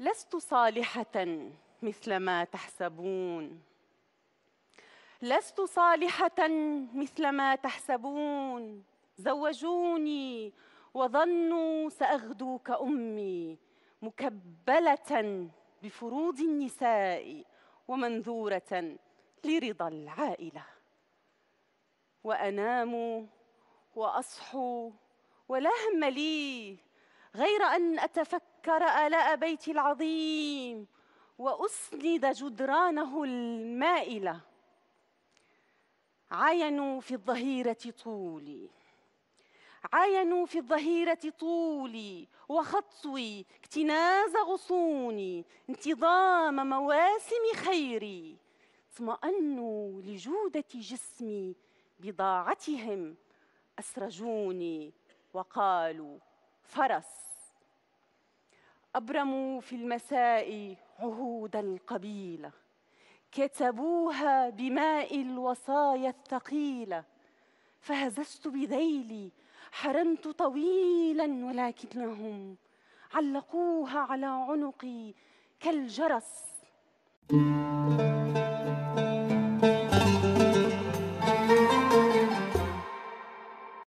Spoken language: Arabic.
لست صالحة مثل ما تحسبون لست صالحة مثل ما تحسبون زوجوني وظنوا سأغدو كأمي مكبلة بفروض النساء ومنذورة لرضا العائلة وأنام وأصحو ولا هم لي غير أن أتفكر تذكر آلاء بيتي العظيم وأسند جدرانه المائلة عاينوا في الظهيرة طولي عاينوا في الظهيرة طولي وخطوي اكتناز غصوني انتظام مواسم خيري اطمأنوا لجودة جسمي بضاعتهم أسرجوني وقالوا فرس أبرموا في المساء عهود القبيلة كتبوها بماء الوصايا الثقيلة فهززت بذيلي حرمت طويلا ولكنهم علقوها على عنقي كالجرس